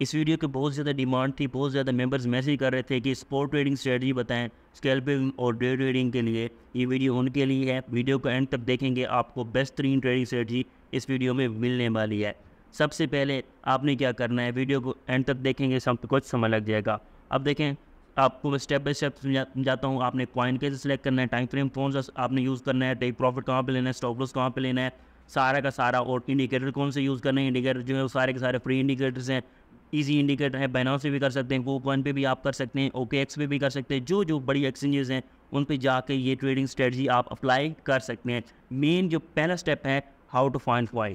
इस वीडियो की बहुत ज़्यादा डिमांड थी बहुत ज़्यादा मेंबर्स मैसेज कर रहे थे कि स्पोर्ट ट्रेडिंग स्ट्रेटजी बताएं स्कैल्पिंग और डे ट्रेडिंग के लिए ये वीडियो उनके लिए है वीडियो को एंड तक देखेंगे आपको बेस्ट तरीन ट्रेडिंग स्ट्रेटजी इस वीडियो में मिलने वाली है सबसे पहले आपने क्या करना है वीडियो को एंड तक देखेंगे सब कुछ समय लग जाएगा अब देखें आपको मैं स्टेप बाई स्टेप जाता हूँ आपने कॉइन कैसे सिलेक्ट करना है टाइम फ्रेम कौन सा आपने यूज़ करना है टेक प्रॉफिट कहाँ पर लेना है स्टॉप लॉस कहाँ पर लेना है सारा का सारा और इंडिकेटर कौन से यूज़ करना है इंडिकेटर जो है वो सारे के सारे फ्री इंडिकेटर्स हैं ईजी इंडिकेटर है बैनाउ से भी कर सकते हैं वो वन पे भी आप कर सकते हैं ओके एक्स पे भी कर सकते हैं जो जो बड़ी एक्सचेंजेस हैं उन पे जाके ये ट्रेडिंग स्ट्रेटजी आप अप्लाई कर सकते हैं मेन जो पहला स्टेप है how to find coin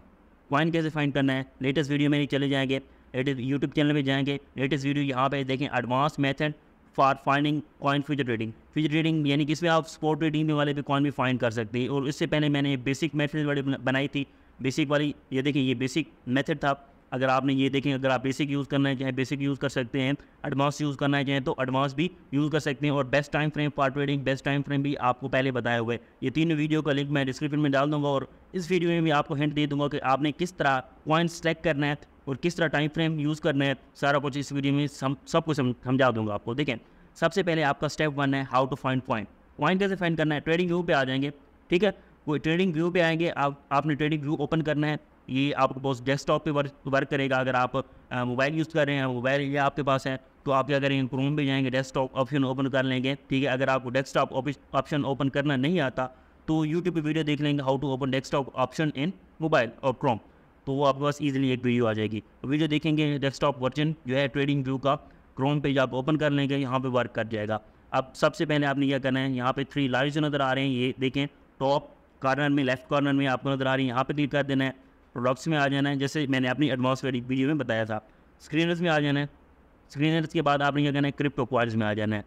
coin कैसे फाइंड करना है लेटेस्ट वीडियो में चले जाएंगे लेटेस्ट यूट्यूब चैनल पर जाएंगे लेटेस्ट वीडियो यहाँ पर देखें advance method for finding coin future trading future trading यानी कि इसमें आप स्पोर्ट ट्रेडिंग वाले भी कॉइन भी फाइंड कर सकते हैं और इससे पहले मैंने बेसिक मेथड बनाई थी बेसिक वाली ये देखिए ये बेसिक मेथड था अगर आपने ये देखें अगर आप बेसिक यूज़ करना है चाहें बेसिक यूज़ कर सकते हैं एडवांस यूज़ करना है चाहें तो एडवांस भी यूज़ कर सकते हैं और best time frame for trading best time frame भी आपको पहले बताया हुआ है ये तीनों वीडियो का लिंक मैं डिस्क्रिप्शन में डाल दूँगा और इस वीडियो में भी आपको हिंट दे दूँगा कि आपने किस तरह पॉइंट सेलेक्ट करना है और किस तरह टाइम फ्रेम यूज़ करना है सारा कुछ इस वीडियो में सब कुछ समझा दूंगा आपको देखें सबसे पहले आपका स्टेप वन है how to find point point कैसे फाइंड करना है ट्रेडिंग व्यू पे आ जाएंगे ठीक है वो ट्रेडिंग व्यू पे आएंगे आप आपने ट्रेडिंग व्यू ओपन करना है ये आपके पास डेस्कटॉप पे वर्क वर्क करेगा अगर आप मोबाइल यूज़ कर रहे हैं मोबाइल ये आपके पास है तो आप क्या करेंगे क्रोम पे जाएंगे डेस्कटॉप ऑप्शन ओपन कर लेंगे ठीक है अगर आपको डेस्कटॉप ऑप्शन ओपन करना नहीं आता तो यूट्यूब पे वीडियो देख लेंगे how to open desktop option in mobile और क्रोम तो वो आपके पास ईजिली एक वीडियो आ जाएगी वीडियो तो देखेंगे डेस्कटॉप वर्जन जो है ट्रेडिंग व्यू का क्रोम पेज आप ओपन कर लेंगे यहाँ पर वर्क कर जाएगा अब सबसे पहले आपने क्या करना है यहाँ पे थ्री लाइव नज़र आ रहे हैं ये देखें टॉप कॉर्नर में लेफ्ट कॉर्नर में आपको नज़र आ रही है यहाँ पे क्लिक कर देना है प्रोडक्ट्स में आ जाना है जैसे मैंने अपनी एटमॉस्फेरिक वीडियो में बताया था स्क्रीनर्स में आ जाना है स्क्रीनर्स के बाद आपने क्या करना है क्रिप्टो क्वाइंस में आ जाना है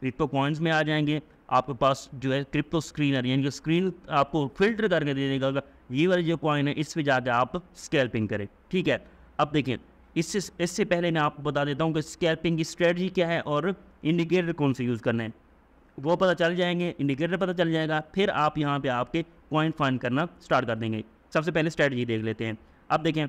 क्रिप्टो कॉइन्स में आ जाएंगे आपके पास जो है क्रिप्टो स्क्रीनर यानी कि स्क्रीन आपको फिल्टर करके दे देगा ये वाली जो कॉइन है इस पर जाकर आप स्कैल्पिंग करें ठीक है अब देखिए इससे इससे पहले मैं आपको बता देता हूँ कि स्कैल्पिंग की स्ट्रेटजी क्या है और इंडिकेटर कौन से यूज़ करना है वो पता चल जाएंगे इंडिकेटर पता चल जाएगा फिर आप यहाँ पे आपके कॉइन फाइंड करना स्टार्ट कर देंगे सबसे पहले स्ट्रैटेजी देख लेते हैं अब देखें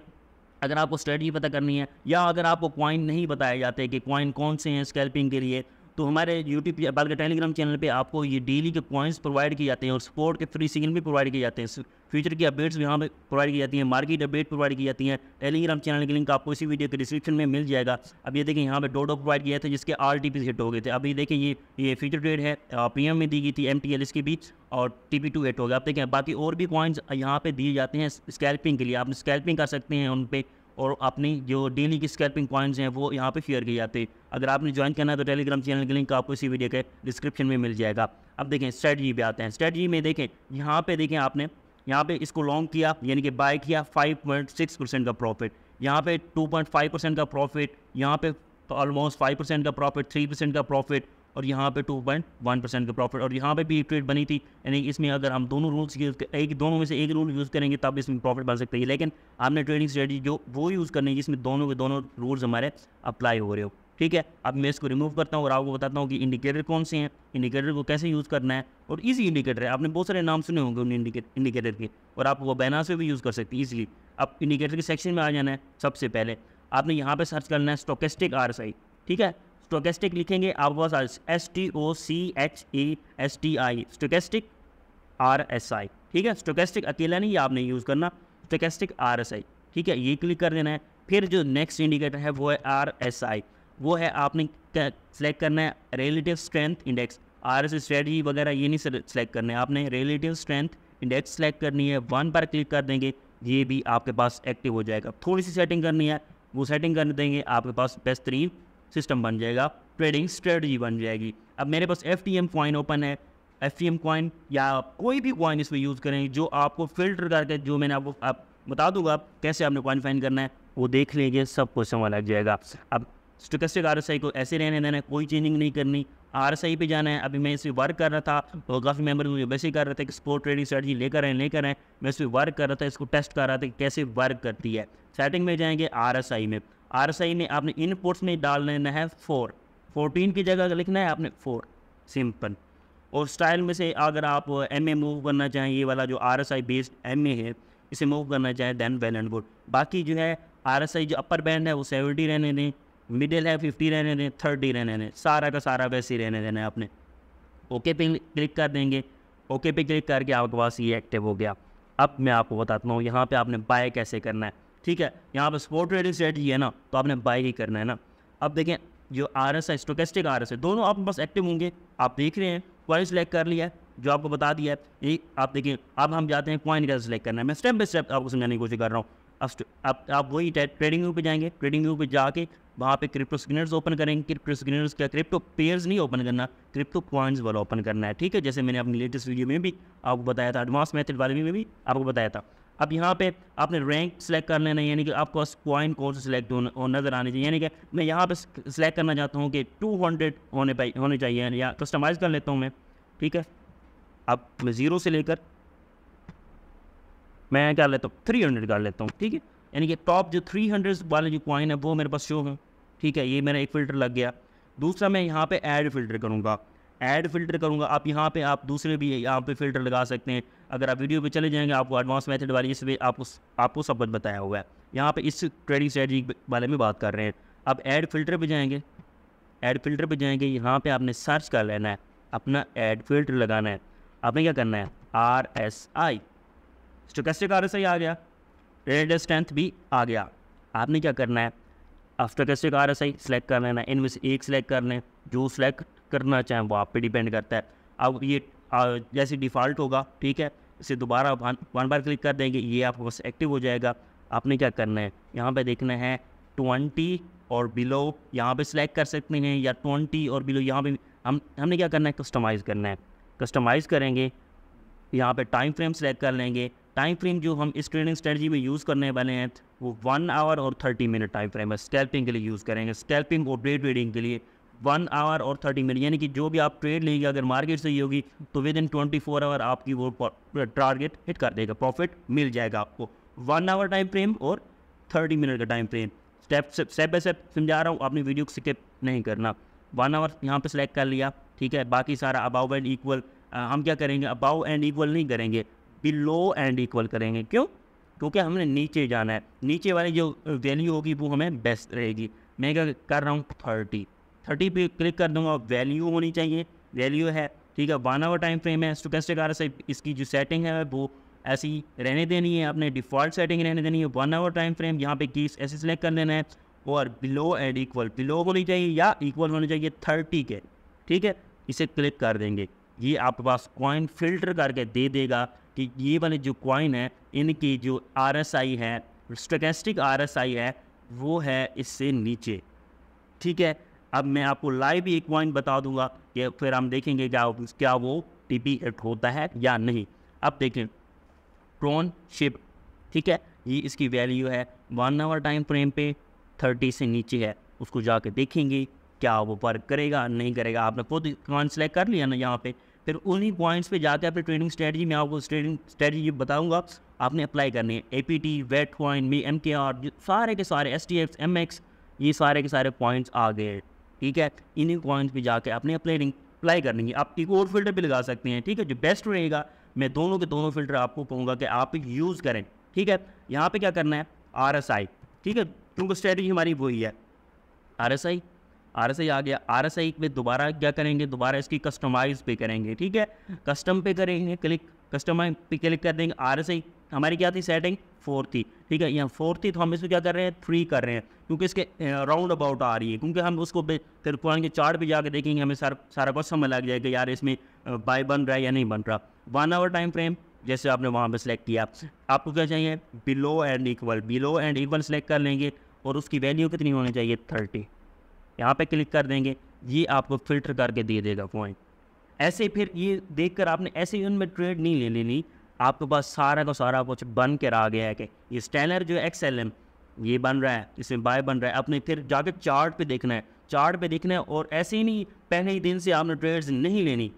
अगर आपको स्ट्रेटजी पता करनी है या अगर आपको क्वाइन नहीं बताए जाते कि क्वाइन कौन से हैं स्कैल्पिंग के लिए तो हमारे यूट्यूब या बल्कि टेलीग्राम चैनल पे आपको ये डेली के पॉइंट्स प्रोवाइड किए जाते हैं और सपोर्ट के फ्री सिग्नल भी प्रोवाइड किए जाते हैं फ्यूचर की अपडेट्स भी यहाँ पर प्रोवाइड की जाती हैं मार्केट अपडेट प्रोवाइड की जाती हैं टेलीग्राम चैनल की लिंक आपको इसी वीडियो के डिस्क्रिप्शन में मिल जाएगा अब ये देखिए यहाँ पे डोडो प्रोवाइड किया था जिसके आर टी पी हिट हो गए थे अभी देखिए ये ये फ्यूचर ट्रेड है पी में दी गई थी एम टी एल और टी पी टू हो गया आप देखें बाकी और भी पॉइंट्स यहाँ पे दिए जाते हैं स्कैल्पिंग के लिए आप स्कैल्पिंग कर सकते हैं उन पर और अपनी जो डेली की स्कैल्पिंग पॉइंट्स हैं वो यहाँ पे शेयर किए जाते है अगर आपने ज्वाइन करना है तो टेलीग्राम चैनल के लिंक आपको इसी वीडियो के डिस्क्रिप्शन में मिल जाएगा अब देखें स्ट्रेटजी पे आते हैं स्ट्रेटजी में देखें यहाँ पे देखें आपने यहाँ पे इसको लॉन्ग किया यानी कि बाय किया 5.6 परसेंट का प्रॉफिट यहाँ पे 2.5 परसेंट का प्रॉफिट यहाँ पे ऑलमोस्ट 5 परसेंट का प्रॉफिट 3 परसेंट का प्रॉफिट और यहाँ पे वन परसेंट का प्रॉफिट और यहाँ पे भी ट्रेड बनी थी यानी इसमें अगर हम दोनों रूल्स यूज़ एक दोनों में से एक रूल यूज़ करेंगे तब इसमें प्रॉफिट बन सकती है लेकिन आपने ट्रेडिंग स्ट्रेटी जो वो यूज़ करनी है जिसमें दोनों के दोनों रूल्स हमारे अप्लाई हो रहे हो ठीक है अब मैं इसको रिमूव करता हूँ और आपको बताता हूँ कि इंडिकेटर कौन से हैं इंडिकेटर को कैसे यूज़ करना है और इजी इंडिकेटर है आपने बहुत सारे नाम सुने होंगे उन इंडिकेटर के और आप वो बैनास से भी यूज़ कर सकते हैं इजीली अब इंडिकेटर के सेक्शन में आ जाना है सबसे पहले आपने यहाँ पर सर्च करना है स्टोकेस्टिक आर ठीक है स्टोकेस्टिक लिखेंगे आप बस S T O C H E S T I stochastic R S I ठीक है स्टोकेस्टिक अकेला नहीं आपने यूज़ करना स्टोकेस्टिक आर एस आई ठीक है ये क्लिक कर देना है फिर जो नेक्स्ट इंडिकेटर है वो है आर एस आई वो है आपने सेलेक्ट करना है relative strength index R S strategy वगैरह ये नहीं सेलेक्ट करना है आपने रिलेटिव स्ट्रेंथ इंडेक्स सेलेक्ट करनी है वन पर क्लिक कर देंगे ये भी आपके पास एक्टिव हो जाएगा थोड़ी सी सेटिंग करनी है वो सेटिंग कर देंगे आपके पास बेहतरीन सिस्टम बन जाएगा ट्रेडिंग स्ट्रेटजी बन जाएगी अब मेरे पास F T M coin open है एफ टी एम कॉइन या कोई भी कॉइन इसमें यूज़ करें जो आपको फिल्टर करके जो मैंने आपको आप बता दूंगा आप कैसे आपने कॉइन फाइन करना है वो देख लेंगे सब कुछ समझ लग जाएगा अब स्टिकस्टिक आर एस आई को ऐसे रहने देना है कोई चेंजिंग नहीं करनी आर एस आई पे जाना है अभी मैं इस पर वर्क कर रहा था और काफ़ी मेम्बर मुझे वैसे ही कर रहे थे कि स्पोर्ट ट्रेडिंग स्ट्रेटजी लेकर आए लेकर आए मैं इस पर वर्क कर रहा था इसको टेस्ट कर रहा था कि कैसे वर्क करती है सेटिंग में जाएंगे आर एस आई में आर ने आपने इनपुट्स में डाल लेना है फोर फोर्टीन की जगह लिखना है आपने फोर सिंपल और स्टाइल में से अगर आप एम ए मूव करना चाहें ये वाला जो R S I based M A है इसे मूव करना चाहें देन वेल एंड गुड बाकी जो है आर एस आई जो अपर बैंड है वो सेवेंटी रहने दें मिडिल है फिफ्टी रहने दें थर्टी रहने दें सारा का सारा वैसे ही रहने देना है आपने ओके पे क्लिक कर देंगे ओके पे क्लिक करके आपके पास ये एक्टिव हो गया अब मैं आपको बताता हूँ यहाँ पे आपने बाय कैसे करना है ठीक है यहाँ पर स्पोर्ट ट्रेडिंग स्ट्रेटजी है ना तो आपने बाई ही करना है ना अब देखें जो आर एस है स्टोकेस्टिक आर एस है दोनों आप बस एक्टिव होंगे आप देख रहे हैं क्वाइन सेलेक्ट कर लिया है जो आपको बता दिया है ये आप देखिए अब हम जाते हैं कॉइन कैसे सेलेक्ट करना है मैं स्टेप बाई स्टेप आपको समझाने की कोशिश कर रहा हूँ अब आप, वही ट्रेडिंग व्यू पर जाएंगे ट्रेडिंग व्यू पर जाके वहाँ पे क्रिप्टो स्किनर्स ओपन करेंगे क्रिप्टो स्क्रीनर्स का क्रिप्टो पेयर्स नहीं ओपन करना क्रिप्टो कॉइन्स वाला ओपन करना है ठीक है जैसे मैंने अपनी लेटेस्ट वीडियो में भी आपको बताया था एडवांस मेथड वाले में भी आपको बताया था अब यहाँ पे आपने रैंक सेलेक्ट कर लेना यानी कि आपको कॉइन कौन सेलेक्ट सिलेक्ट हो नज़र आने चाहिए यानी कि मैं यहाँ पे सिलेक्ट करना चाहता हूँ कि 200 होने पाई होने चाहिए या कस्टमाइज़ कर लेता हूँ मैं ठीक है अब मैं ज़ीरो से लेकर मैं कर लेता हूँ थ्री हंड्रेड कर लेता हूँ ठीक है यानी कि टॉप जो थ्री हंड्रेड वाले जो कॉइन है वो मेरे पास शो है ठीक है ये मेरा एक फ़िल्टर लग गया दूसरा मैं यहाँ पर एड फ़िल्टर करूँगा एड फ़िल्टर करूँगा आप यहाँ पे आप दूसरे भी यहाँ पे फ़िल्टर लगा सकते हैं अगर आप वीडियो पे चले जाएंगे आपको एडवांस मेथड वाली इसमें आपको आपको सब कुछ बताया हुआ है यहाँ पे इस ट्रेडिंग स्ट्रेटजी बारे में बात कर रहे हैं अब एड फिल्टर पे जाएंगे एड फिल्टर पे जाएंगे यहाँ पे आपने सर्च कर लेना है अपना एड फिल्टर लगाना है आपने क्या करना है R S I stochastic R S I आ गया रेड स्ट्रेंथ भी आ गया आपने क्या करना है stochastic R S I select कर लेना है इनमें से एक सेलेक्ट कर लें जो सेलेक्ट करना चाहें वो आप पे डिपेंड करता है अब ये जैसे डिफ़ॉल्ट होगा ठीक है इसे दोबारा वन वन बार क्लिक कर देंगे ये आपको बस एक्टिव हो जाएगा आपने क्या करना है यहाँ पे देखना है ट्वेंटी और बिलो यहाँ पे सिलेक्ट कर सकते हैं या ट्वेंटी और बिलो यहाँ पे हम हमने क्या करना है कस्टमाइज़ करना है कस्टमाइज़ करेंगे यहाँ पे टाइम फ्रेम सेलेक्ट कर लेंगे टाइम फ्रेम जो हम इस ट्रेनिंग स्ट्रेटजी में यूज़ करने वाले हैं वो वन आवर और थर्टी मिनट टाइम फ्रेम है स्कैल्पिंग के लिए यूज़ करेंगे स्कैल्पिंग और डे ट्रेडिंग के लिए वन आवर और थर्टी मिनट यानी कि जो भी आप ट्रेड लेंगे अगर मार्केट सही होगी तो within twenty four hour आपकी वो टारगेट हिट कर देगा प्रॉफिट मिल जाएगा आपको वन आवर टाइम फ्रेम और थर्टी मिनट का time frame step step by step समझा रहा हूँ आपने वीडियो को स्किप नहीं करना वन आवर यहाँ पे सेलेक्ट कर लिया ठीक है बाकी सारा अबाउ एंड इक्वल हम क्या करेंगे अबाउ एंड इक्वल नहीं करेंगे बिलो एंड इक्वल करेंगे क्यों क्योंकि हमने नीचे जाना है नीचे वाली जो वैल्यू होगी वो हमें बेस्ट रहेगी मैं क्या कर रहा हूँ थर्टी थर्टी पे क्लिक कर दूंगा वैल्यू होनी चाहिए वैल्यू है ठीक है वन आवर टाइम फ्रेम है स्टोकेस्टिक आर से इसकी जो सेटिंग है वो ऐसी रहने देनी है अपने डिफ़ॉल्ट सेटिंग रहने देनी है वन आवर टाइम फ्रेम यहाँ पे कीस ऐसे सिलेक्ट कर लेना है और बिलो एंड इक्वल बिलो होनी चाहिए या इक्वल होनी चाहिए थर्टी के ठीक है इसे क्लिक कर देंगे ये आपके पास कॉइन फिल्टर करके दे देगा कि ये वाले जो कॉइन है इनकी जो आर एस आई है स्टोकेस्टिक आर एस आई है वो है इससे नीचे ठीक है अब मैं आपको लाइव एक पॉइंट बता दूंगा कि फिर हम देखेंगे क्या क्या वो टी पी हिट होता है या नहीं अब देखें ट्रोन शिप ठीक है ये इसकी वैल्यू है वन आवर टाइम फ्रेम पे थर्टी से नीचे है उसको जाके देखेंगे क्या वो वर्क करेगा नहीं करेगा आपने खुद पॉइंट सेलेक्ट कर लिया ना यहाँ पे फिर उन्हीं पॉइंट्स पे जाके अपनी ट्रेडिंग स्ट्रेटजी में आपको ट्रेडिंग स्ट्रेटजी बताऊंगा आपने अप्लाई करनी है ए पी टी वेट coin B M K R सारे के सारे S T X M X ये सारे के सारे पॉइंट्स आ गए ठीक है इन्हीं पॉइंट पे जाके अपने रिंग अप्लाई करनी है आप एक और फिल्टर भी लगा सकते हैं ठीक है जो बेस्ट रहेगा मैं दोनों के दोनों फिल्टर आपको कहूँगा कि आप यूज़ करें ठीक है यहाँ पर क्या करना है आर एस आई ठीक है क्योंकि स्ट्रेटजी हमारी वही है R S I R S I आ गया आर एस आई में दोबारा क्या करेंगे दोबारा इसकी कस्टमाइज़ पे करेंगे ठीक है कस्टम पे करेंगे क्लिक कस्टमाइज पे क्लिक कर देंगे आर एस आई हमारी क्या थी सेटिंग फोर थी ठीक है यहाँ फोर थी तो हम इसको क्या कर रहे हैं थ्री कर रहे हैं क्योंकि इसके राउंड अबाउट आ रही है क्योंकि हम उसको फिर कुरान के चार्ट पे जाके देखेंगे हमें सारा सारा कुछ समझ लग जाएगा यार इसमें बाई बन रहा है या नहीं बन रहा वन आवर टाइम फ्रेम जैसे आपने वहाँ पर सेलेक्ट किया आपको क्या चाहिए below and equal below and equal select कर लेंगे और उसकी वैल्यू कितनी होनी चाहिए थर्टी यहाँ पर क्लिक कर देंगे ये आपको फिल्टर करके दे देगा पॉइंट ऐसे फिर ये देखकर आपने ऐसे ही उनमें ट्रेड नहीं ले लेनी आपके पास तो सारा का सारा कुछ बन कर आ गया है कि ये स्टैनर जो एक्स एल एम ये बन रहा है इसमें बाय बन रहा है अपने फिर जाके चार्ट पे देखना है चार्ट पे देखना है और ऐसे ही नहीं पहले ही दिन से आपने ट्रेड्स नहीं लेनी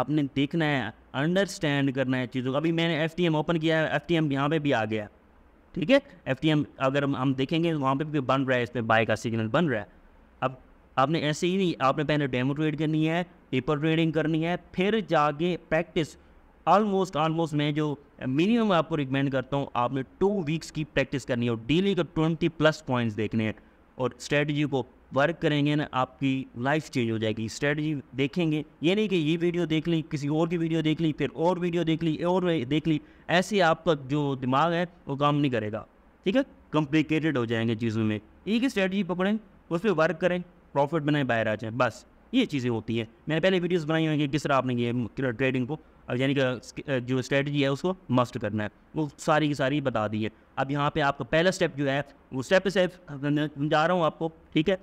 आपने देखना है अंडरस्टैंड करना है चीज़ों का अभी मैंने एफ टी एम ओपन किया है एफ टी एम यहाँ पर भी आ गया ठीक है एफ टी एम अगर हम देखेंगे वहाँ पर भी बन रहा है इसमें बाय का सिग्नल बन रहा है अब आपने ऐसे ही नहीं आपने पहले डेमो ट्रेड करनी है पेपर ट्रेडिंग करनी है फिर जाके प्रैक्टिस ऑलमोस्ट ऑलमोस्ट मैं जो मिनिमम आपको रिकमेंड करता हूँ आपने टू वीक्स की प्रैक्टिस करनी है और डेली का ट्वेंटी प्लस पॉइंट्स देखने हैं और स्ट्रेटजी को वर्क करेंगे ना आपकी लाइफ चेंज हो जाएगी स्ट्रेटजी देखेंगे ये नहीं कि ये वीडियो देख ली किसी और की वीडियो देख ली फिर और वीडियो देख ली और देख ली ऐसे आपका जो दिमाग है वो काम नहीं करेगा ठीक है कॉम्प्लिकेटेड हो जाएंगे चीज़ों में एक ही स्ट्रेटजी पकड़ें उस पर वर्क करें प्रॉफिट बनाएं बाहर आ जाएँ बस ये चीज़ें होती हैं मैंने पहले वीडियोस बनाई हुई कि किस तरह आपने ये ट्रेडिंग को यानी कि जो स्ट्रेटजी है उसको मस्ट करना है वो सारी की सारी बता दी है अब यहाँ पे आपका पहला स्टेप जो है वो स्टेप बाई स्टेप समझा रहा हूँ आपको ठीक है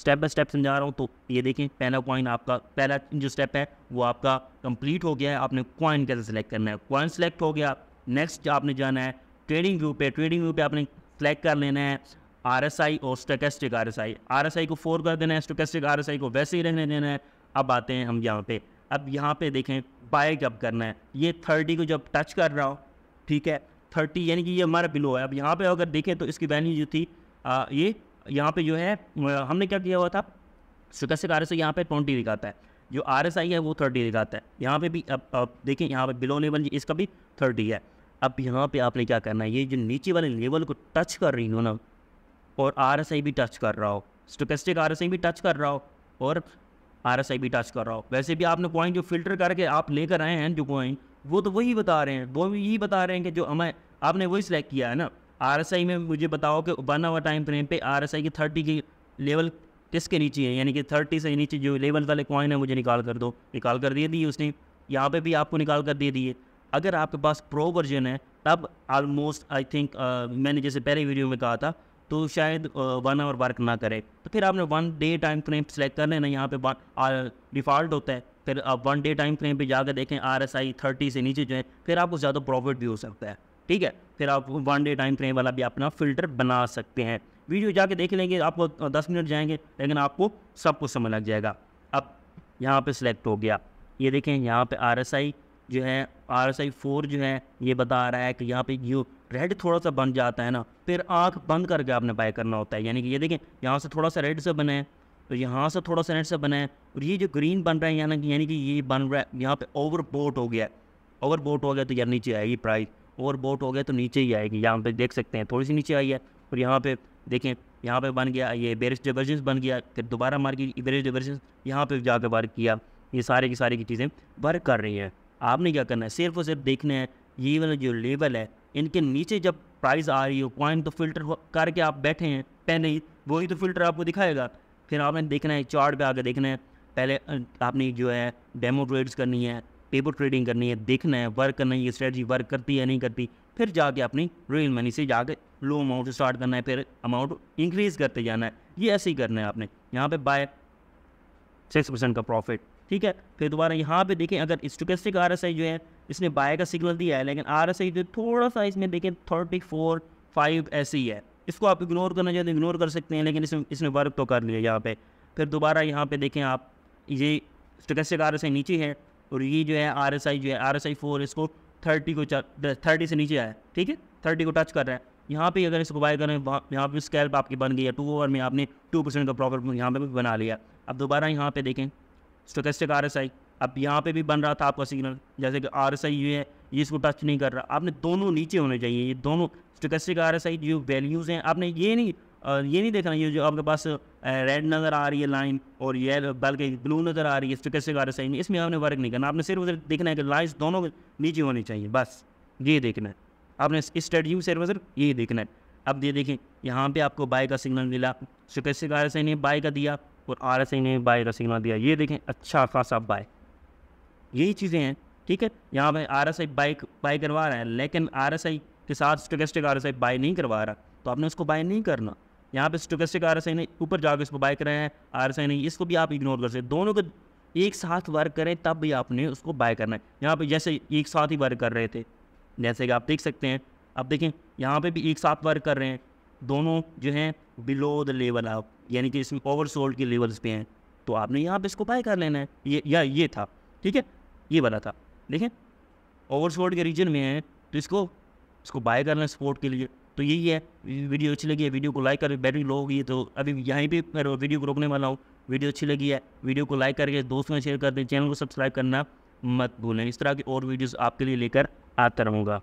स्टेप बाय स्टेप समझा रहा हूँ तो ये देखें पहला कॉइन आपका पहला जो स्टेप है वो आपका कंप्लीट हो गया है आपने कॉइन कैसे सेलेक्ट करना है कॉइन सेलेक्ट हो गया नेक्स्ट आपने जाना है ट्रेडिंग व्यू पे ट्रेडिंग व्यू पे आपने सेलेक्ट कर लेना है आर एस आई और stochastic R S I R S I को फोर कर देना है स्टोकेस्टिक आर एस आई को वैसे ही रहने देना है अब आते हैं हम यहाँ पे अब यहाँ पे देखें बाय जब करना है ये थर्टी को जब टच कर रहा हो ठीक है थर्टी यानी कि ये हमारा बिलो है अब यहाँ पे अगर देखें तो इसकी वैल्यू जो थी आ, ये यहाँ पे जो है हमने क्या किया हुआ था सिकस आर एस यहाँ पे ट्वेंटी दिखाता है जो आर एस आई है वो थर्टी दिखाता है यहाँ पे भी अब अब देखें यहाँ पे बिलो लेवल इसका भी थर्टी है अब यहाँ पे आपने क्या करना है ये जो नीचे वाले लेवल को टच कर रही हूँ ना और आर एस आई भी टच कर रहा हो स्टोकेस्टिक आर एस आई भी टच कर रहा हो और आर एस आई भी टच कर रहा हो वैसे भी आपने पॉइंट जो फिल्टर करके आप लेकर आए हैं जो पॉइंट वो तो वही बता रहे हैं वो भी यही बता रहे हैं कि जो हमें आपने वही सिलेक्ट किया है ना आर एस आई में मुझे बताओ कि वन आवर टाइम फ्रेम पे आर एस आई की थर्टी की लेवल किसके नीचे है यानी कि थर्टी से नीचे जो लेवल वाले कॉइन है मुझे निकाल कर दो निकाल कर दे दिए उसने यहाँ पे भी आपको निकाल कर दे दिए अगर आपके पास प्रो वर्जन है तब आलमोस्ट आई थिंक मैंने जैसे पहले वीडियो में कहा था तो शायद वन आवर वर्क ना करे तो फिर आपने one day time frame select कर लेना यहाँ पे डिफ़ॉल्ट होता है फिर आप वन डे टाइम फ्रेम पे जाकर देखें आर एस आई थर्टी से नीचे जो है फिर आपको ज़्यादा प्रॉफिट भी हो सकता है ठीक है फिर आप वन डे टाइम फ्रेम वाला भी अपना फिल्टर बना सकते हैं वीडियो जाके देख लेंगे आपको दस मिनट जाएंगे लेकिन आपको सब कुछ समझ लग जाएगा अब यहाँ पर सिलेक्ट हो गया ये देखें यहाँ पर आर एस आई जो है आर एस आई फोर जो है ये बता रहा है कि यहाँ पे यू रेड थोड़ा सा बन जाता है ना फिर आँख बंद करके आपने बाय करना होता है यानी कि ये देखें यहाँ से थोड़ा सा रेड से बने तो यहाँ से थोड़ा सा रेड से बने और ये जो ग्रीन बन रहा है यानी यानी कि ये बन रहा है यहाँ पे बोट हो गया ओवर बोट हो गया तो यार नीचे आएगी प्राइस ओवर बोट हो गया तो नीचे ही आएगी यहाँ पे देख सकते हैं थोड़ी सी नीचे आई है और यहाँ पे देखें यहाँ पे बन गया ये बेरिस डिवर्जेंस बन गया फिर दोबारा मार्केट बेरिस डिवर्जेंस यहाँ पे जाकर वर्क किया ये सारे की सारी की चीज़ें वर्क कर रही हैं आपने क्या करना है सिर्फ और सिर्फ देखना है ये वाला जो लेवल है इनके नीचे जब प्राइस आ रही हो पॉइंट तो फिल्टर करके आप बैठे हैं पहले ही वही तो फिल्टर आपको दिखाएगा फिर आपने देखना है चार्ट पे आकर देखना है पहले आपने जो है डेमो ट्रेड्स करनी है पेपर ट्रेडिंग करनी है देखना है वर्क करना है ये स्ट्रेटजी वर्क करती है नहीं करती फिर जाके अपनी रियल मनी से जाके लो अमाउंट स्टार्ट करना है फिर अमाउंट इंक्रीज़ करते जाना है ये ऐसे ही करना है आपने यहाँ पे बाय सिक्स परसेंट का प्रॉफिट ठीक है फिर दोबारा यहाँ पे देखें अगर स्टोकेस्टिक आर एस आई जो है इसने बाय का सिग्नल दिया है लेकिन आर एस आई जो थोड़ा सा इसमें देखें थर्टी फोर फाइव ऐसी ही है इसको आप इग्नोर करना चाहते इग्नोर कर सकते हैं लेकिन इसमें इसने वर्क तो कर लिया यहाँ पर फिर दोबारा यहाँ पर देखें आप ये स्टोकेस्टिक आर एस आई नीचे है और ये जो है आर एस आई जो है आर एस आई फोर इसको थर्टी को थर्टी से नीचे आया ठीक है थर्टी को टच कर रहा है यहाँ पे अगर इसको बाय करें यहाँ पे स्कैल्प आपकी बन गई है टू ओवर में आपने टू परसेंट का प्रॉफिट यहाँ पे भी बना लिया अब दोबारा यहाँ पे देखें स्टोकेस्टिक आर अब यहाँ पे भी बन रहा था आपका सिग्नल जैसे कि आर एस आई ये है ये इसको टच नहीं कर रहा आपने दोनों नीचे होने चाहिए ये दोनों स्टोकेस्टिक आर एस आई जो वैल्यूज़ हैं आपने ये नहीं ये नहीं देखना ये जो आपके पास रेड नज़र आ रही है लाइन और ये बल्कि ब्लू नज़र आ रही है स्टोकेस्टिक आर एस आई में इसमें आपने वर्क नहीं करना आपने सिर्फ देखना है कि लाइन्स दोनों नीचे होनी चाहिए बस ये देखना है आपने इस स्ट्रेटजी से सिर्फ ये देखना है अब ये देखें यहाँ पे आपको बाय का सिग्नल मिला स्टोकेस्टिक आर एस आई ने बाय का दिया और आर एस आई ने बाय का सिग्नल दिया ये देखें अच्छा खासा बाय यही चीज़ें हैं ठीक है यहाँ पर आर एस आई बाई करवा रहा है लेकिन आर एस आई के साथ स्टोकेस्टिक आर एस आई नहीं करवा रहा तो आपने उसको बाय नहीं करना यहाँ पे स्टोकेस्टिक आर एस आई ने ऊपर जाकर उसको बाय कराया है आर एस आई ने इसको भी आप इग्नोर कर सकते दोनों को एक साथ वर्क करें तब भी आपने उसको बाय करना है यहाँ पे जैसे एक साथ ही वर्क कर रहे थे जैसे कि आप देख सकते हैं आप देखें यहाँ पे भी एक साथ वर्क कर रहे हैं दोनों जो हैं बिलो द लेवल ऑफ यानी कि इसमें ओवर सोल्ड के लेवल्स पे हैं तो आपने यहाँ पर इसको बाय कर लेना है ये या ये था ठीक है ये वाला था देखें ओवर सोल्ड के रीजन में है तो इसको इसको बाय करना है सपोर्ट के लिए तो यही है वीडियो अच्छी लगी है वीडियो को लाइक करके बैटरी लो हो गई तो अभी यहीं पर मैं वीडियो को रोकने वाला हूँ वीडियो अच्छी लगी है वीडियो को लाइक करके दोस्तों में शेयर कर दें चैनल को सब्सक्राइब करना मत भूलें इस तरह की और वीडियोस आपके लिए लेकर आता रहूँगा